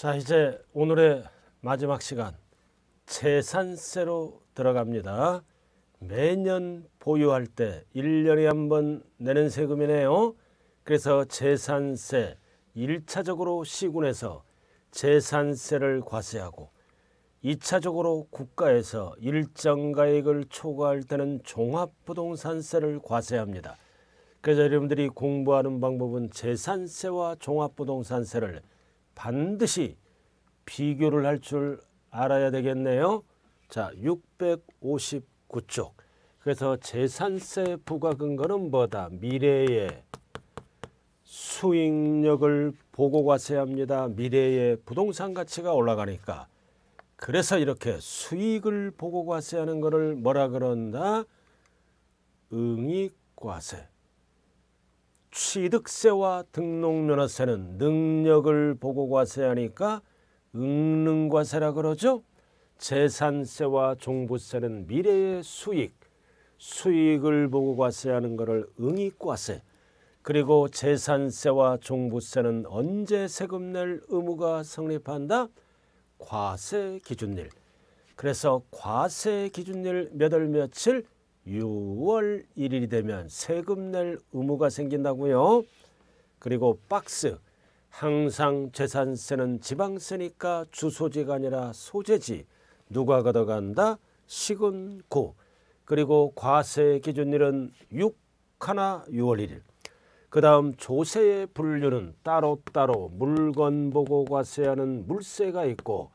자 이제 오늘의 마지막 시간 재산세로 들어갑니다. 매년 보유할 때 1년에 한 번 내는 세금이네요. 그래서 재산세 1차적으로 시군에서 재산세를 과세하고 2차적으로 국가에서 일정 가액을 초과할 때는 종합부동산세를 과세합니다. 그래서 여러분들이 공부하는 방법은 재산세와 종합부동산세를 반드시 비교를 할 줄 알아야 되겠네요. 자, 659쪽. 그래서 재산세 부과근거는 뭐다? 미래의 수익력을 보고 과세합니다. 미래의 부동산 가치가 올라가니까. 그래서 이렇게 수익을 보고 과세하는 것을 뭐라 그런다? 응익과세. 취득세와 등록면허세는 능력을 보고 과세하니까 응능과세라 그러죠. 재산세와 종부세는 미래의 수익, 수익을 보고 과세하는 것을 응익과세, 그리고 재산세와 종부세는 언제 세금 낼 의무가 성립한다? 과세 기준일. 그래서 과세 기준일 몇월 며칠 6월 1일이 되면 세금 낼 의무가 생긴다고요. 그리고 박스 항상 재산세는 지방세니까 주소지가 아니라 소재지 누가 걷어간다 시군 고 그리고 과세 기준일은 6 하나 6월 1일 그 다음 조세의 분류는 따로따로 물건 보고 과세하는 물세가 있고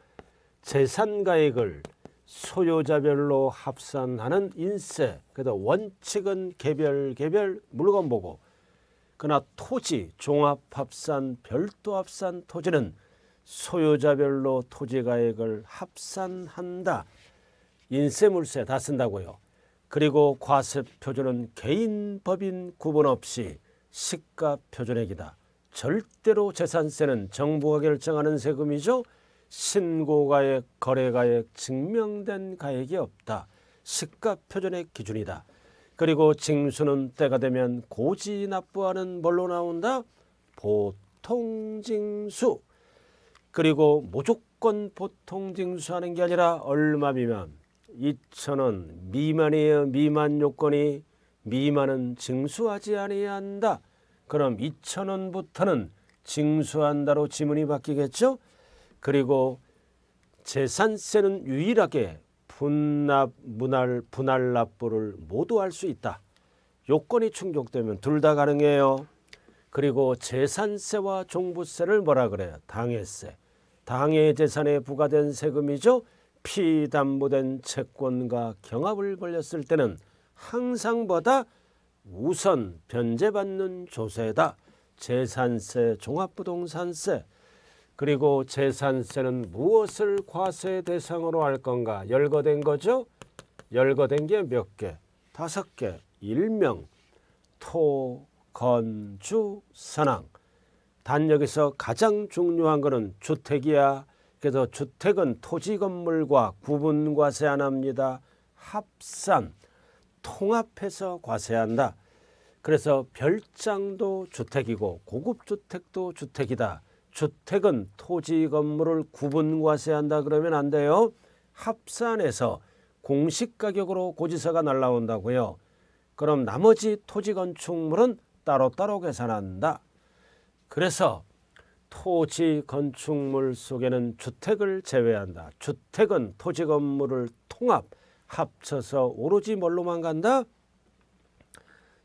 재산가액을 소유자별로 합산하는 인세 그래서 원칙은 개별 개별 물건 보고 그러나 토지 종합합산 별도합산 토지는 소유자별로 토지가액을 합산한다. 인세물세 다 쓴다고요. 그리고 과세표준은 개인 법인 구분 없이 시가표준액이다. 절대로 재산세는 정부가 결정하는 세금이죠. 신고가액, 거래가액, 증명된 가액이 없다. 시가표준의 기준이다. 그리고 징수는 때가 되면 고지 납부하는 뭘로 나온다? 보통징수. 그리고 무조건 보통징수하는 게 아니라 얼마 미만, 2천원 미만이에요. 미만 요건이 미만은 징수하지 아니한다. 그럼 2천원부터는 징수한다로 지문이 바뀌겠죠? 그리고 재산세는 유일하게 분납, 분할, 분할 납부를 모두 할 수 있다. 요건이 충족되면 둘 다 가능해요. 그리고 재산세와 종부세를 뭐라 그래요? 당해세. 당해 재산에 부과된 세금이죠. 피담보된 채권과 경합을 벌렸을 때는 항상보다 우선 변제받는 조세다. 재산세, 종합부동산세, 그리고 재산세는 무엇을 과세 대상으로 할 건가? 열거된 거죠? 열거된 게 몇 개? 다섯 개. 일명, 토, 건, 주, 선왕. 단 여기서 가장 중요한 거는 주택이야. 그래서 주택은 토지 건물과 구분 과세 안 합니다. 합산, 통합해서 과세한다. 그래서 별장도 주택이고 고급 주택도 주택이다. 주택은 토지 건물을 구분과세한다 그러면 안 돼요. 합산해서 공시가격으로 고지서가 날라온다고요. 그럼 나머지 토지 건축물은 따로따로 계산한다. 그래서 토지 건축물 속에는 주택을 제외한다. 주택은 토지 건물을 통합 합쳐서 오로지 뭘로만 간다?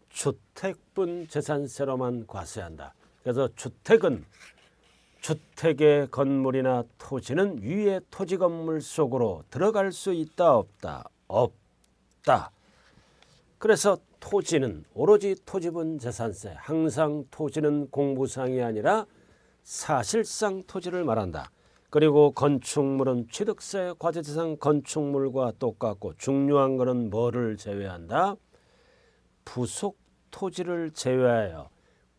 주택분 재산세로만 과세한다. 그래서 주택은 주택의 건물이나 토지는 위의 토지 건물 속으로 들어갈 수 있다 없다 없다. 그래서 토지는 오로지 토지분 재산세 항상 토지는 공부상이 아니라 사실상 토지를 말한다. 그리고 건축물은 취득세 과세대상 건축물과 똑같고 중요한 것은 뭐를 제외한다? 부속 토지를 제외하여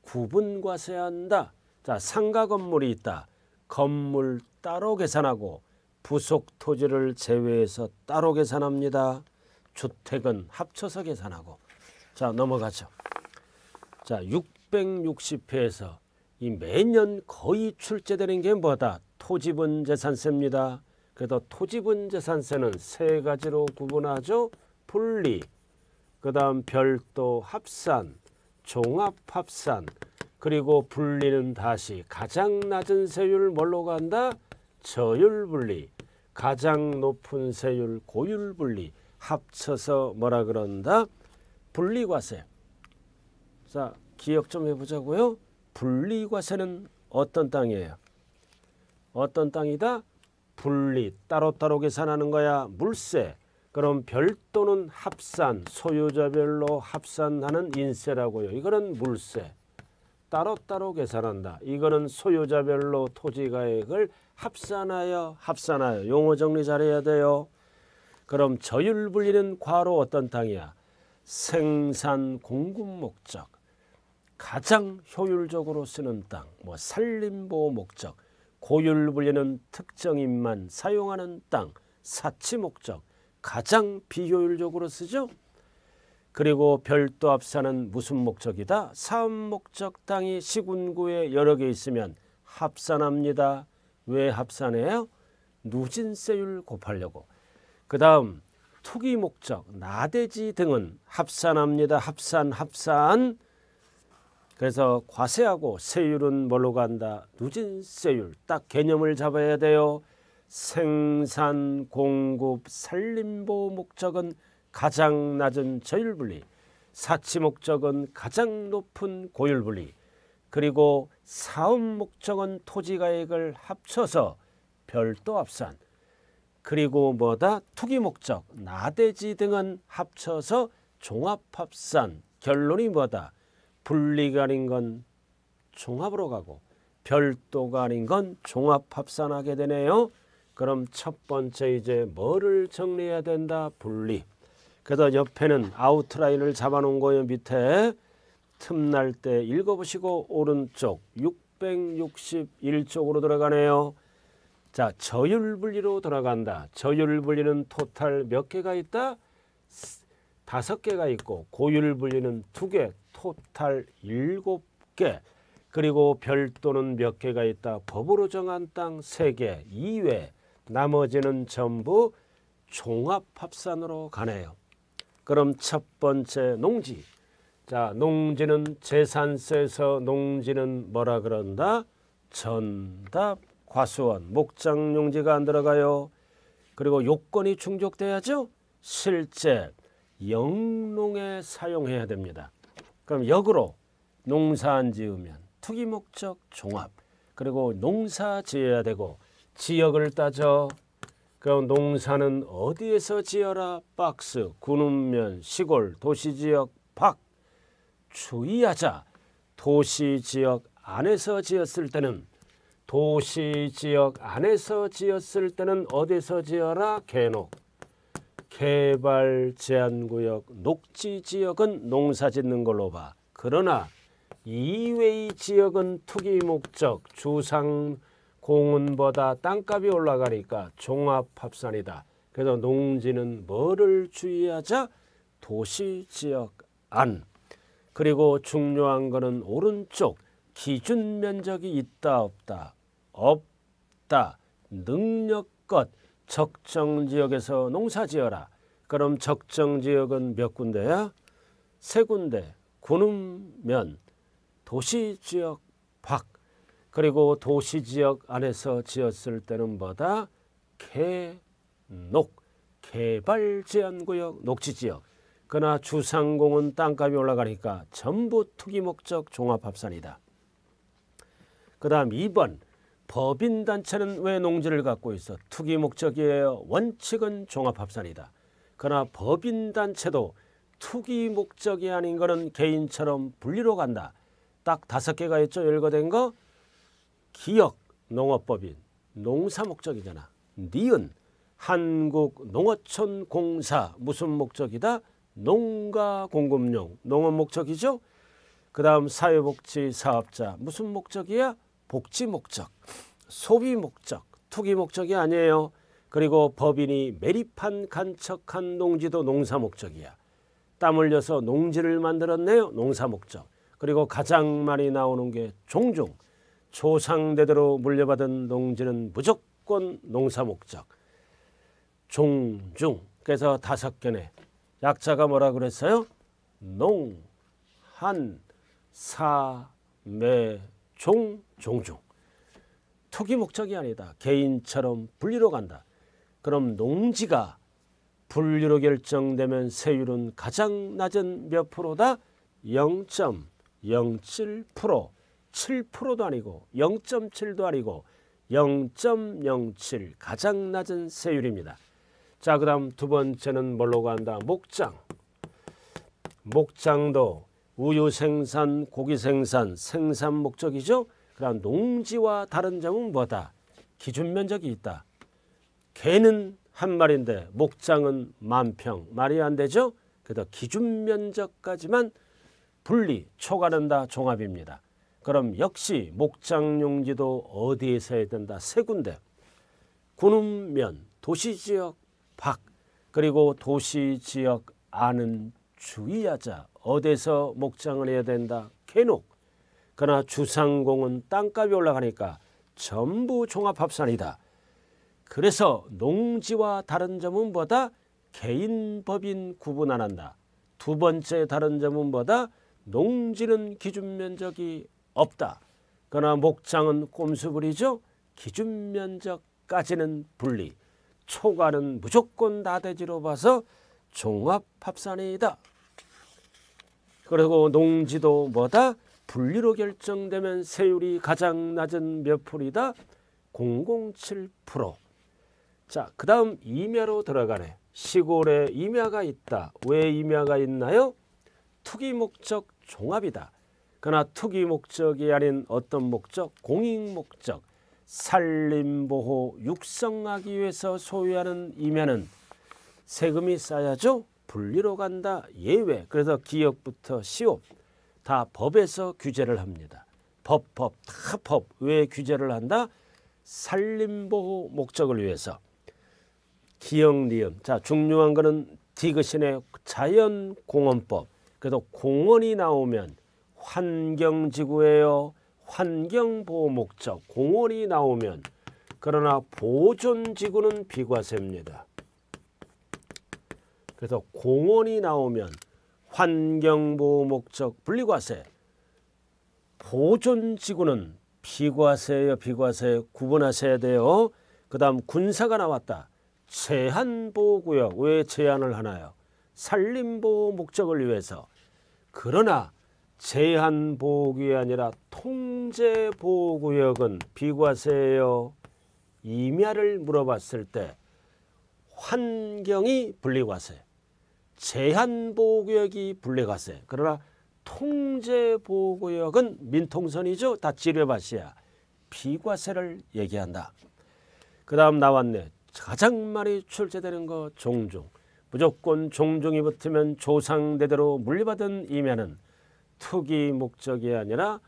구분과세한다. 자, 상가 건물이 있다. 건물 따로 계산하고 부속 토지를 제외해서 따로 계산합니다. 주택은 합쳐서 계산하고 자 넘어가죠. 자 660회에서 이 매년 거의 출제되는 게 뭐다? 토지분 재산세입니다. 그래서 토지분 재산세는 세 가지로 구분하죠. 분리, 그 다음 별도 합산, 종합합산, 그리고 분리는 다시 가장 낮은 세율 뭘로 간다? 저율 분리. 가장 높은 세율 고율 분리. 합쳐서 뭐라 그런다? 분리과세. 자, 기억 좀 해보자고요. 분리과세는 어떤 땅이에요? 어떤 땅이다? 분리, 따로따로 계산하는 거야. 물세. 그럼 별도는 합산, 소유자별로 합산하는 인세라고요. 이거는 물세. 따로따로 계산한다. 이거는 소유자별로 토지가액을 합산하여 합산하여 용어 정리 잘해야 돼요. 그럼 저율분리는 과로 어떤 땅이야? 생산 공급 목적 가장 효율적으로 쓰는 땅, 뭐 산림보호 목적, 고율분리는 특정인만 사용하는 땅, 사치 목적 가장 비효율적으로 쓰죠. 그리고 별도 합산은 무슨 목적이다? 사업 목적 땅이 시군구에 여러 개 있으면 합산합니다. 왜 합산해요? 누진세율 곱하려고. 그 다음 투기 목적, 나대지 등은 합산합니다. 합산, 합산. 그래서 과세하고 세율은 뭘로 간다? 누진세율. 딱 개념을 잡아야 돼요. 생산, 공급, 산림보 목적은 가장 낮은 저율분리, 사치 목적은 가장 높은 고율분리, 그리고 사업 목적은 토지가액을 합쳐서 별도 합산, 그리고 뭐다 투기 목적, 나대지 등은 합쳐서 종합합산, 결론이 뭐다 분리가 아닌 건 종합으로 가고 별도가 아닌 건 종합합산하게 되네요. 그럼 첫 번째 이제 뭐를 정리해야 된다? 분리. 그래서 옆에는 아웃라인을 잡아놓은 거예요. 밑에 틈날 때 읽어보시고 오른쪽 661쪽으로 들어가네요. 자 저율분리로 들어간다. 저율분리는 토탈 몇 개가 있다? 다섯 개가 있고 고율분리는 두 개, 토탈 일곱 개. 그리고 별도는 몇 개가 있다. 법으로 정한 땅 세개 이외 나머지는 전부 종합합산으로 가네요. 그럼 첫 번째 농지. 자, 농지는 재산세에서 농지는 뭐라 그런다? 전답 과수원 목장 용지가 안 들어가요. 그리고 요건이 충족돼야죠. 실제 영농에 사용해야 됩니다. 그럼 역으로 농산 지으면 투기 목적 종합 그리고 농사 지어야 되고 지역을 따져 그럼 농사는 어디에서 지어라 박스 군읍면 시골 도시지역 밖 주의하자 도시지역 안에서 지었을 때는 도시지역 안에서 지었을 때는 어디서 지어라 개녹 개발 제한구역 녹지지역은 농사짓는 걸로 봐 그러나 이외의 지역은 투기 목적 주상 공은보다 땅값이 올라가니까 종합합산이다. 그래서 농지는 뭐를 주의하자? 도시지역 안. 그리고 중요한 거는 오른쪽 기준 면적이 있다 없다. 없다. 능력껏 적정 지역에서 농사 지어라. 그럼 적정 지역은 몇 군데야? 세 군데. 군음면 도시 지역 밖. 그리고 도시 지역 안에서 지었을 때는 뭐다? 개녹 개발 제한 구역 녹지 지역. 그러나 주상공은 땅값이 올라가니까 전부 투기 목적 종합 합산이다. 그다음 2번 법인 단체는 왜 농지를 갖고 있어? 투기 목적이에요. 원칙은 종합 합산이다. 그러나 법인 단체도 투기 목적이 아닌 거는 개인처럼 분리로 간다. 딱 다섯 개가 있죠. 열거된 거. 기역 농업법인 농사 목적이잖아. 니은 한국농어촌공사 무슨 목적이다? 농가 공급용 농업 목적이죠. 그 다음 사회복지 사업자 무슨 목적이야? 복지 목적, 소비 목적, 투기 목적이 아니에요. 그리고 법인이 매립한 간척한 농지도 농사 목적이야. 땀 흘려서 농지를 만들었네요. 농사 목적. 그리고 가장 많이 나오는 게 종종 조상대대로 물려받은 농지는 무조건 농사 목적. 종중그래서 다섯 견에 약자가 뭐라 그랬어요? 농, 한, 사, 매, 종, 종중. 투기 목적이 아니다. 개인처럼 분리로 간다. 그럼 농지가 분류로 결정되면 세율은 가장 낮은 몇 프로다? 0.07% 7%도 아니고 0.7도 아니고 0.07 가장 낮은 세율입니다. 자, 그 다음 두 번째는 뭘로 간다? 목장. 목장도 우유 생산, 고기 생산, 생산 목적이죠. 그 다음 농지와 다른 점은 뭐다? 기준 면적이 있다. 개는 한 마리인데 목장은 만평. 말이 안 되죠? 그래서 기준 면적까지만 분리, 초과된다 종합입니다. 그럼 역시 목장용지도 어디에서 해야 된다? 세 군데. 군운면, 도시지역 밖, 그리고 도시지역 안은 주의하자. 어디서 목장을 해야 된다? 개녹. 그러나 주상공은 땅값이 올라가니까 전부 종합합산이다. 그래서 농지와 다른 점은 보다 개인 법인 구분 안 한다. 두 번째 다른 점은 보다 농지는 기준 면적이 없다. 그러나 목장은 꼼수불이죠. 기준 면적까지는 분리. 초과는 무조건 나대지로 봐서 종합합산이다. 그리고 농지도 뭐다? 분리로 결정되면 세율이 가장 낮은 몇프이다 007%. 자, 그 다음 임야로 들어가네. 시골에 임야가 있다. 왜 임야가 있나요? 투기 목적 종합이다. 그러나 투기 목적이 아닌 어떤 목적, 공익 목적, 산림 보호, 육성하기 위해서 소유하는 이면은 세금이 쌓여야죠. 분리로 간다. 예외. 그래서 기업부터 시업 다 법에서 규제를 합니다. 법, 법, 다 법. 왜 규제를 한다? 산림보호 목적을 위해서. 기역, 리음. 자, 중요한 거는 디귿신의 자연공원법. 그래도 공원이 나오면 환경지구예요. 환경보호 목적 공원이 나오면 그러나 보존지구는 비과세입니다. 그래서 공원이 나오면 환경보호 목적 분리과세 보존지구는 비과세예요. 비과세 구분하셔야 돼요. 그 다음 군사가 나왔다. 제한보호구역. 왜 제한을 하나요? 산림보호 목적을 위해서. 그러나 제한 보호구이 아니라 통제 보호구역은 비과세예요. 임야를 물어봤을 때 환경이 분리과세, 제한 보호구역이 분리과세. 그러나 통제 보호구역은 민통선이죠. 다 지뢰밭이야. 비과세를 얘기한다. 그 다음 나왔네. 가장 많이 출제되는 거 종종. 무조건 종종이 붙으면 조상대대로 물려받은 임야는 투기 목적이 아니라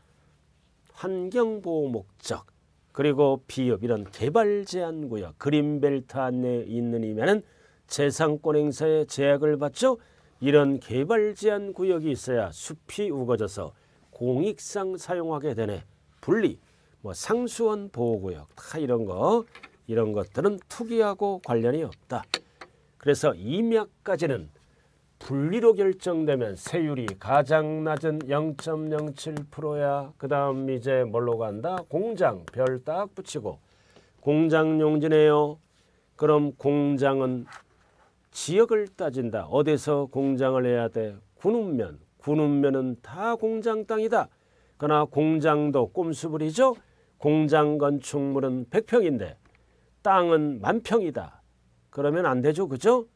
환경보호 목적 그리고 비업 이런 개발 제한 구역 그린벨트 안에 있는 이면은 재산권 행사에 제약을 받죠. 이런 개발 제한 구역이 있어야 숲이 우거져서 공익상 사용하게 되네. 분리, 뭐 상수원 보호구역 다 이런 거 이런 것들은 투기하고 관련이 없다. 그래서 임야까지는 분리로 결정되면 세율이 가장 낮은 0.07%야. 그 다음 이제 뭘로 간다? 공장 별 딱 붙이고 공장 용지네요. 그럼 공장은 지역을 따진다. 어디서 공장을 해야 돼? 군운면. 군운면은 다 공장 땅이다. 그러나 공장도 꼼수부리죠 공장 건축물은 100평인데 땅은 만평이다. 그러면 안 되죠. 그죠?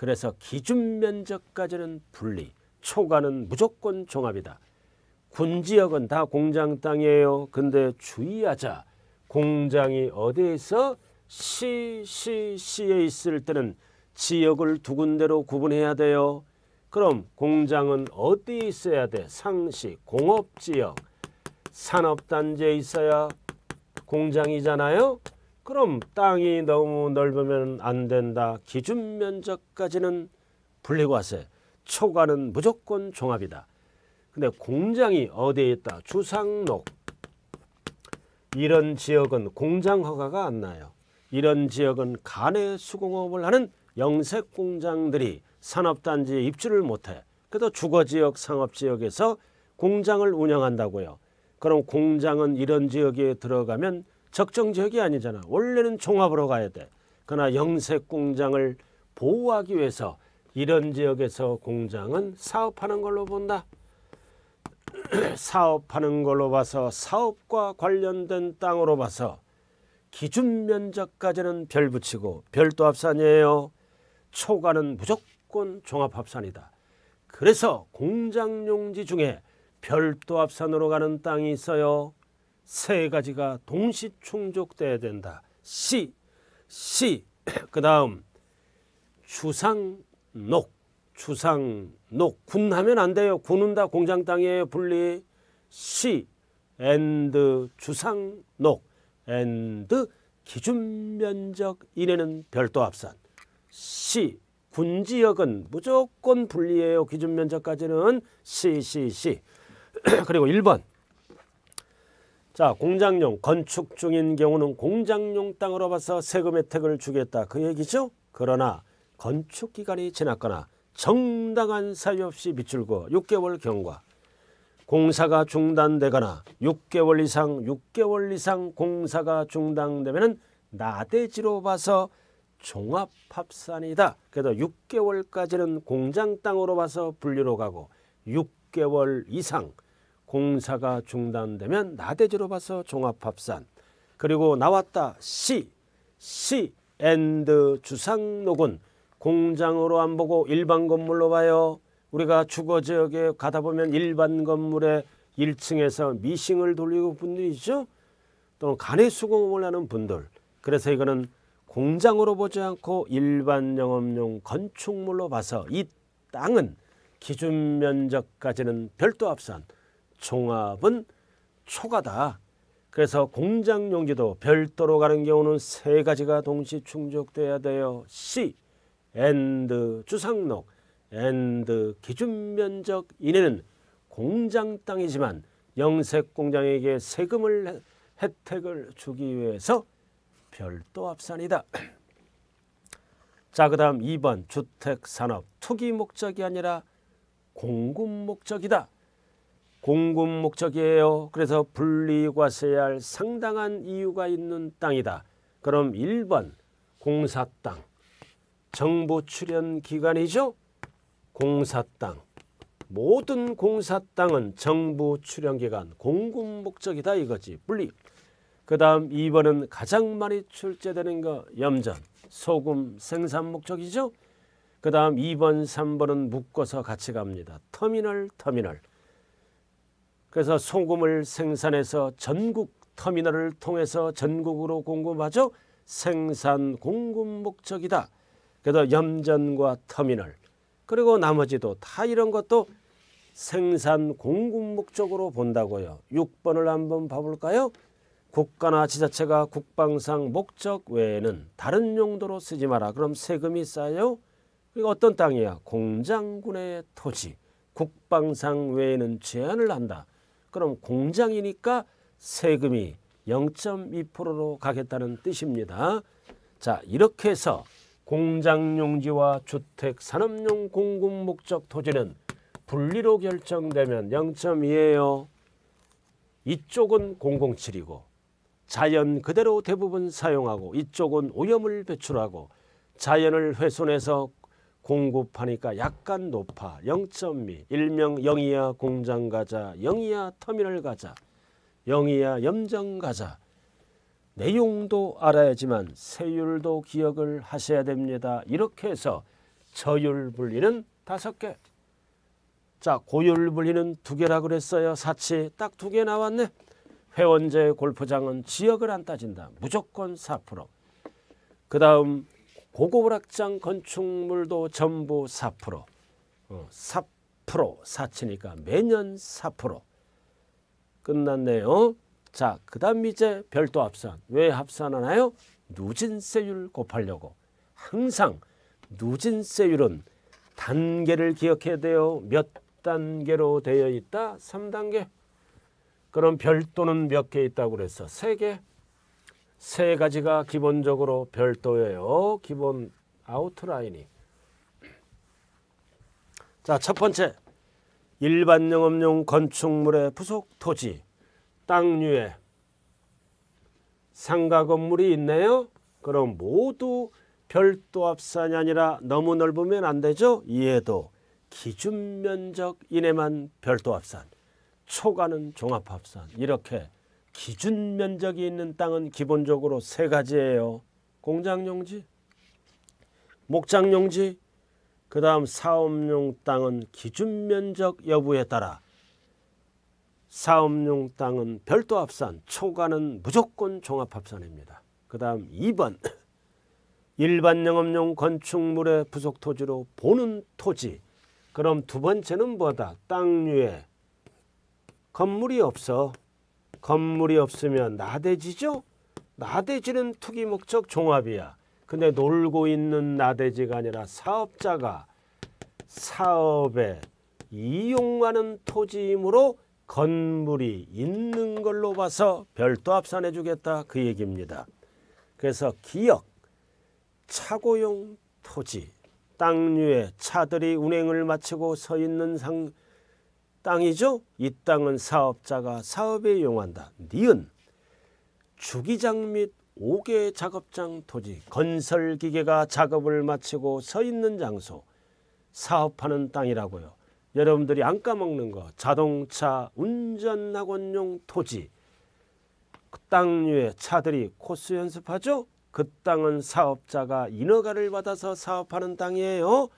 그래서 기준 면적까지는 분리, 초과는 무조건 종합이다. 군 지역은 다 공장 땅이에요. 근데 주의하자. 공장이 어디에서 CCC에 있을 때는 지역을 두 군데로 구분해야 돼요. 그럼 공장은 어디 있어야 돼? 상시, 공업지역, 산업단지에 있어야 공장이잖아요. 그럼 땅이 너무 넓으면 안 된다. 기준 면적까지는 분리과세. 초과는 무조건 종합이다. 근데 공장이 어디에 있다. 주상록. 이런 지역은 공장 허가가 안 나요. 이런 지역은 간의 수공업을 하는 영색 공장들이 산업단지에 입주를 못해. 그래도 주거지역 상업지역에서 공장을 운영한다고요. 그럼 공장은 이런 지역에 들어가면 적정 지역이 아니잖아. 원래는 종합으로 가야 돼. 그러나 영색 공장을 보호하기 위해서 이런 지역에서 공장은 사업하는 걸로 본다. 사업하는 걸로 봐서 사업과 관련된 땅으로 봐서 기준 면적까지는 별 붙이고 별도 합산이에요. 초과는 무조건 종합 합산이다. 그래서 공장 용지 중에 별도 합산으로 가는 땅이 있어요. 세 가지가 동시 충족돼야 된다. 시, 시. 그 다음 주상록, 주상록. 군하면 안 돼요. 군은 다 공장 땅이에요. 분리. 시, 앤드 주상록, 앤드 기준 면적 이내는 별도 합산. 시, 군 지역은 무조건 분리해요. 기준 면적까지는 시, 시, 시. 그리고 1번 자 공장용 건축 중인 경우는 공장용 땅으로 봐서 세금 혜택을 주겠다 그 얘기죠. 그러나 건축 기간이 지났거나 정당한 사유 없이 미출고 6개월 경과 공사가 중단되거나 6개월 이상 6개월 이상 공사가 중단되면 나대지로 봐서 종합합산이다. 그래서 6개월까지는 공장 땅으로 봐서 분류로 가고 6개월 이상 공사가 중단되면 나대지로 봐서 종합합산 그리고 나왔다 C C 앤드 주상록은 공장으로 안 보고 일반 건물로 봐요. 우리가 주거 지역에 가다 보면 일반 건물에 1층에서 미싱을 돌리고 분들이 죠 또는 간의 수공업을 하는 분들. 그래서 이거는 공장으로 보지 않고 일반 영업용 건축물로 봐서 이 땅은 기준 면적까지는 별도 합산. 종합은 초과다. 그래서 공장 용지도 별도로 가는 경우는 세 가지가 동시 충족돼야 돼요. C, 엔드 주상록, 엔드 기준 면적 이내는 공장 땅이지만 영색 공장에게 세금을 혜택을 주기 위해서 별도 합산이다. 자, 그다음 2번 주택 산업 투기 목적이 아니라 공급 목적이다. 공급 목적이에요. 그래서 분리과세할 상당한 이유가 있는 땅이다. 그럼 1번 공사 땅. 정부 출연 기관이죠 공사 땅. 모든 공사 땅은 정부 출연 기관 공급 목적이다 이거지. 분리. 그다음 2번은 가장 많이 출제되는 거 염전, 소금, 생산 목적이죠. 그다음 2번, 3번은 묶어서 같이 갑니다. 터미널, 터미널. 그래서 송금을 생산해서 전국 터미널을 통해서 전국으로 공급하죠. 생산 공급 목적이다. 그래서 염전과 터미널 그리고 나머지도 다 이런 것도 생산 공급 목적으로 본다고요. 6번을 한번 봐볼까요? 국가나 지자체가 국방상 목적 외에는 다른 용도로 쓰지 마라. 그럼 세금이 쌓여. 그리고 어떤 땅이야? 공장군의 토지. 국방상 외에는 제한을 한다. 그럼 공장이니까 세금이 0.2%로 가겠다는 뜻입니다. 자 이렇게 해서 공장용지와 주택산업용 공급목적 토지는 분리로 결정되면 0.2예요. 이쪽은 007이고 자연 그대로 대부분 사용하고 이쪽은 오염을 배출하고 자연을 훼손해서 공급하니까 약간 높아 0.2 일명 영이야 공장 가자 영이야 터미널 가자 영이야 염정 가자 내용도 알아야지만 세율도 기억을 하셔야 됩니다. 이렇게 해서 저율 분리는 다섯 개. 자 고율 분리는 두 개라 그랬어요. 사치 딱두 개 나왔네. 회원제 골프장은 지역을 안 따진다. 무조건 4%. 그 다음 고고불장 건축물도 전부 4% 어, 4% 4치니까 매년 4% 끝났네요. 자, 그 다음 이제 별도 합산. 왜 합산하나요? 누진세율 곱하려고. 항상 누진세율은 단계를 기억해야 돼요. 몇 단계로 되어 있다? 3단계. 그럼 별도는 몇 개 있다고 그래서 3개. 세 가지가 기본적으로 별도예요. 기본 아웃라인이. 자, 첫 번째. 일반 영업용 건축물의 부속 토지, 땅류에 상가 건물이 있네요. 그럼 모두 별도 합산이 아니라 너무 넓으면 안 되죠. 이에도 기준 면적 이내만 별도 합산, 초과는 종합 합산 이렇게 기준 면적이 있는 땅은 기본적으로 세 가지예요. 공장용지, 목장용지, 그 다음 사업용 땅은 기준 면적 여부에 따라 사업용 땅은 별도 합산, 초과는 무조건 종합합산입니다. 그 다음 2번 일반 영업용 건축물의 부속 토지로 보는 토지 그럼 두 번째는 뭐다? 땅위에 건물이 없어 건물이 없으면 나대지죠? 나대지는 투기 목적 종합이야. 근데 놀고 있는 나대지가 아니라 사업자가 사업에 이용하는 토지이므로 건물이 있는 걸로 봐서 별도 합산해 주겠다 그 얘기입니다. 그래서 기역, 차고용 토지, 땅류에 차들이 운행을 마치고 서 있는 상, 땅이죠. 이 땅은 사업자가 사업에 이용한다. 니은 주기장 및 5개 작업장 토지, 건설기계가 작업을 마치고 서 있는 장소, 사업하는 땅이라고요. 여러분들이 안 까먹는 거, 자동차 운전학원용 토지, 그 땅 위에 차들이 코스 연습하죠? 그 땅은 사업자가 인허가를 받아서 사업하는 땅이에요.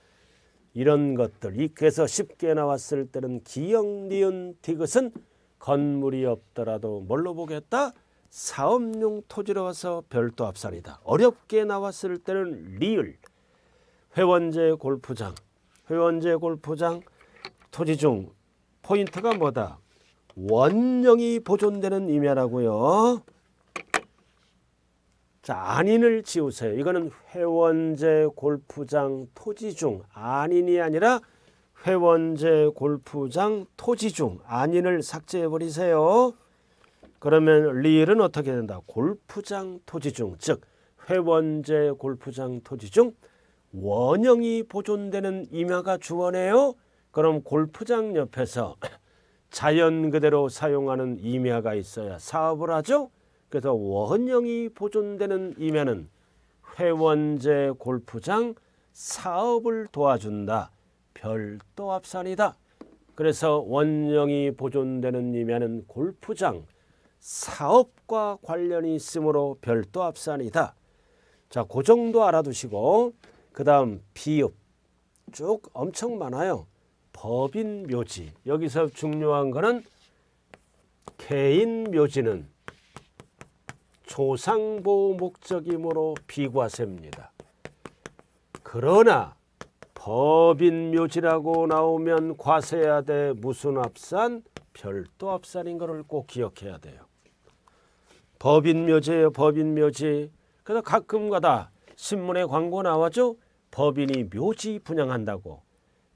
이런 것들 이그래서 쉽게 나왔을 때는 기역 니은 디귿은 건물이 없더라도 뭘로 보겠다? 사업용 토지로 와서 별도 합산이다. 어렵게 나왔을 때는 리을 회원제 골프장 회원제 골프장 토지 중 포인트가 뭐다? 원령이 보존되는 의미라고요 자, 안인을 지우세요. 이거는 회원제 골프장 토지 중 안인이 아니라 회원제 골프장 토지 중 안인을 삭제해 버리세요. 그러면 리을은 어떻게 된다? 골프장 토지 중, 즉 회원제 골프장 토지 중 원형이 보존되는 임야가 주어네요. 그럼 골프장 옆에서 자연 그대로 사용하는 임야가 있어야 사업을 하죠. 그래서 원형이 보존되는 이면은 회원제 골프장 사업을 도와준다. 별도 합산이다. 그래서 원형이 보존되는 이면은 골프장 사업과 관련이 있으므로 별도 합산이다. 자, 그 정도 알아두시고 그 다음 비읍 쭉 엄청 많아요. 법인 묘지 여기서 중요한 거는 개인 묘지는 조상보호 목적이므로 비과세입니다. 그러나 법인 묘지라고 나오면 과세해야 돼 무슨 합산? 별도 합산인 것을 꼭 기억해야 돼요. 법인 묘지예요. 법인 묘지. 그래서 가끔가다 신문에 광고 나와죠. 법인이 묘지 분양한다고.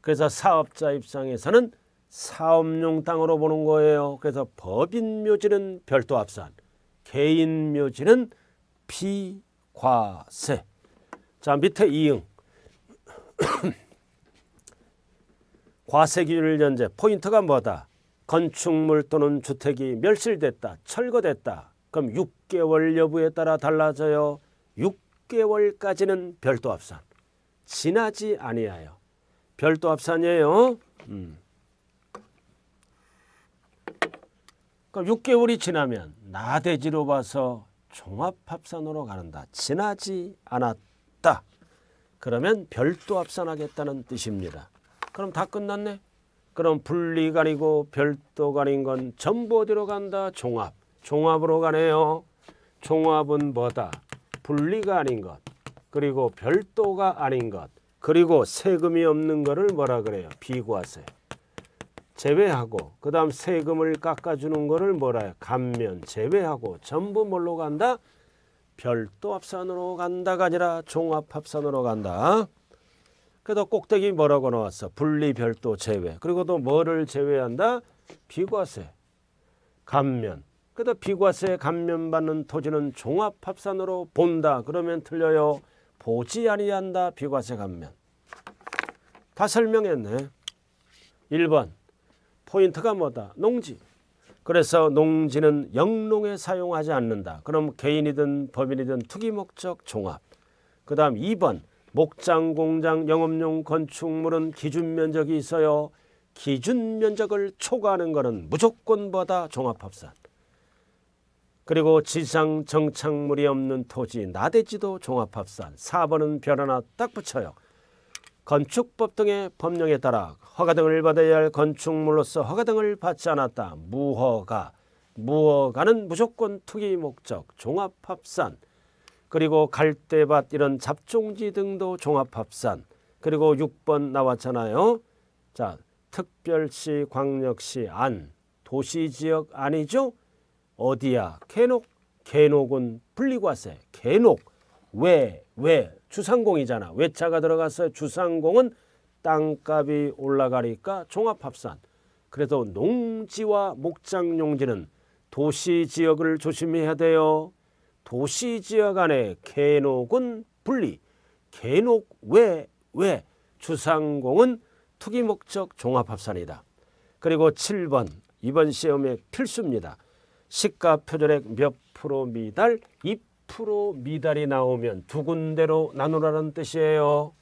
그래서 사업자 입장에서는 사업용 땅으로 보는 거예요. 그래서 법인 묘지는 별도 합산. 개인 묘지는 비과세. 자 밑에 이응. 과세기준을 연재 포인트가 뭐다? 건축물 또는 주택이 멸실됐다, 철거됐다. 그럼 6개월 여부에 따라 달라져요. 6개월까지는 별도 합산. 지나지 아니하여. 별도 합산이에요. 음. 그럼 6개월이 지나면 나대지로 봐서 종합합산으로 가는다. 지나지 않았다. 그러면 별도 합산하겠다는 뜻입니다. 그럼 다 끝났네. 그럼 분리간이고 별도간인 건 전부 어디로 간다? 종합. 종합으로 가네요. 종합은 뭐다? 분리가 아닌 것. 그리고 별도가 아닌 것. 그리고 세금이 없는 거를 뭐라 그래요? 비과세. 제외하고 그 다음 세금을 깎아주는 거를 뭐라 해 감면 제외하고 전부 뭘로 간다? 별도 합산으로 간다가 아니라 종합 합산으로 간다. 그래서 꼭대기 뭐라고 나왔어? 분리 별도 제외. 그리고 또 뭐를 제외한다? 비과세, 감면. 그래서 비과세 감면받는 토지는 종합 합산으로 본다. 그러면 틀려요. 보지 아니한다. 비과세 감면. 다 설명했네. 1번 포인트가 뭐다? 농지. 그래서 농지는 영농에 사용하지 않는다. 그럼 개인이든 법인이든 투기 목적 종합. 그 다음 2번 목장, 공장, 영업용 건축물은 기준 면적이 있어요. 기준 면적을 초과하는 것은 무조건 보다 종합합산. 그리고 지상 정착물이 없는 토지 나대지도 종합합산. 4번은 별 하나 딱 붙여요. 건축법 등의 법령에 따라 허가 등을 받아야 할 건축물로서 허가 등을 받지 않았다. 무허가. 무허가는 무조건 투기 목적, 종합합산, 그리고 갈대밭 이런 잡종지 등도 종합합산, 그리고 6번 나왔잖아요. 자, 특별시, 광역시, 안, 도시지역 아니죠? 어디야? 개녹, 개녹은 분리과세, 개녹. 왜? 왜? 주상공이잖아. 외차가 들어갔어요. 주상공은 땅값이 올라가니까 종합합산. 그래서 농지와 목장용지는 도시 지역을 조심해야 돼요. 도시 지역 안에 개녹은 분리. 개녹 왜? 왜? 주상공은 투기 목적 종합합산이다. 그리고 7번 이번 시험에 필수입니다. 시가 표절액 몇 프로 미달 앞으로 미달이 나오면 두 군데로 나누라는 뜻이에요.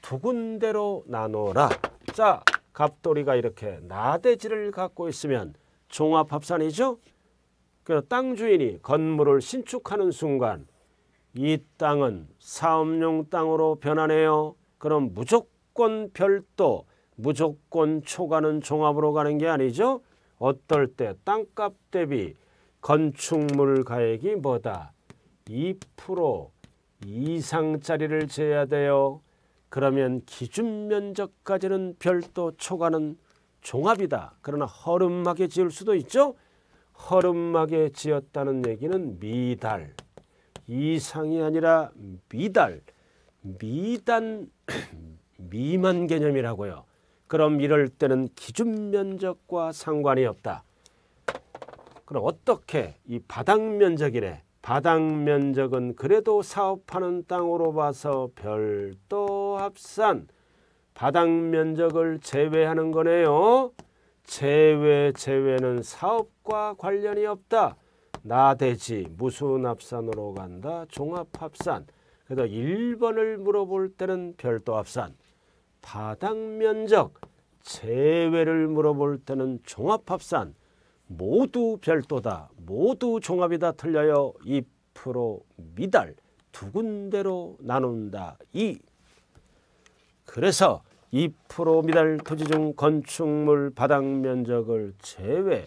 두 군데로 나눠라. 자, 갑돌이가 이렇게 나대지를 갖고 있으면 종합합산이죠. 그래서 땅 주인이 건물을 신축하는 순간 이 땅은 사업용 땅으로 변하네요. 그럼 무조건 별도, 무조건 초과는 종합으로 가는 게 아니죠. 어떨 때 땅값 대비 건축물 가액이 뭐다? 2% 이상짜리를 지어야 돼요. 그러면 기준 면적까지는 별도 초과는 종합이다. 그러나 허름하게 지을 수도 있죠. 허름하게 지었다는 얘기는 미달 이상이 아니라 미달 미단 미만 개념이라고요. 그럼 이럴 때는 기준 면적과 상관이 없다. 그럼 어떻게 이 바닥 면적이래 바닥 면적은 그래도 사업하는 땅으로 봐서 별도 합산 바닥 면적을 제외하는 거네요. 제외 제외는 사업과 관련이 없다. 나대지 무슨 합산으로 간다. 종합합산. 그래서 1번을 물어볼 때는 별도 합산. 바닥 면적 제외를 물어볼 때는 종합합산. 모두 별도다 모두 종합이다 틀려요 2% 미달 두 군데로 나눈다 2 그래서 2% 미달 토지 중 건축물 바닥 면적을 제외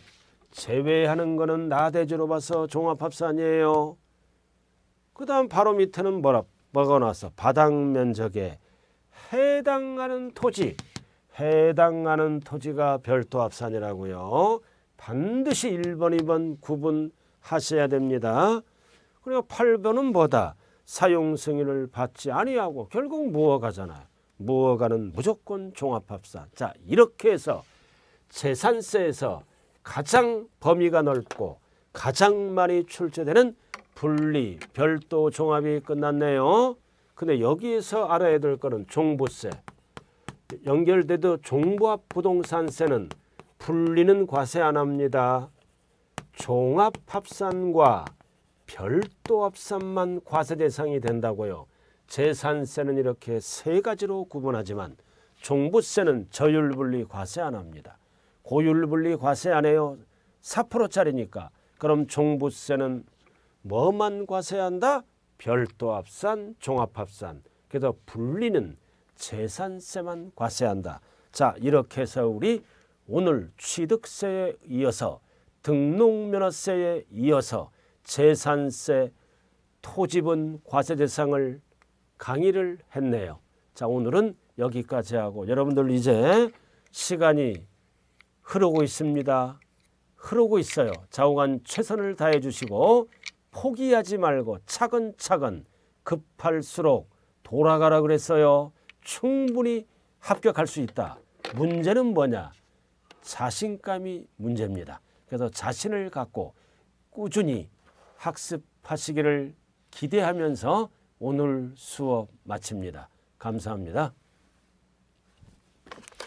제외하는 거는 나대지로 봐서 종합합산이에요 그 다음 바로 밑에는 뭐라 먹어놨어 바닥 면적에 해당하는 토지 해당하는 토지가 별도 합산이라고요 반드시 1번, 2번 구분하셔야 됩니다. 그리고 8번은 뭐다? 사용 승인을 받지 아니하고 결국 무허가잖아요. 무허가는 무조건 종합합사. 자 이렇게 해서 재산세에서 가장 범위가 넓고 가장 많이 출제되는 분리, 별도, 종합이 끝났네요. 근데 여기에서 알아야 될 거는 종부세. 연결돼도 종부합 부동산세는 분리는 과세 안 합니다. 종합합산과 별도합산만 과세 대상이 된다고요. 재산세는 이렇게 세 가지로 구분하지만 종부세는 저율분리 과세 안 합니다. 고율분리 과세 안 해요. 4%짜리니까. 그럼 종부세는 뭐만 과세한다? 별도합산, 종합합산. 그래서 분리는 재산세만 과세한다. 자 이렇게 해서 우리 오늘 취득세에 이어서 등록면허세에 이어서 재산세, 토지분 과세 대상을 강의를 했네요. 자 오늘은 여기까지 하고 여러분들 이제 시간이 흐르고 있습니다. 흐르고 있어요. 자웅한 최선을 다해 주시고 포기하지 말고 차근차근 급할수록 돌아가라 그랬어요. 충분히 합격할 수 있다. 문제는 뭐냐? 자신감이 문제입니다. 그래서 자신을 갖고 꾸준히 학습하시기를 기대하면서 오늘 수업 마칩니다. 감사합니다.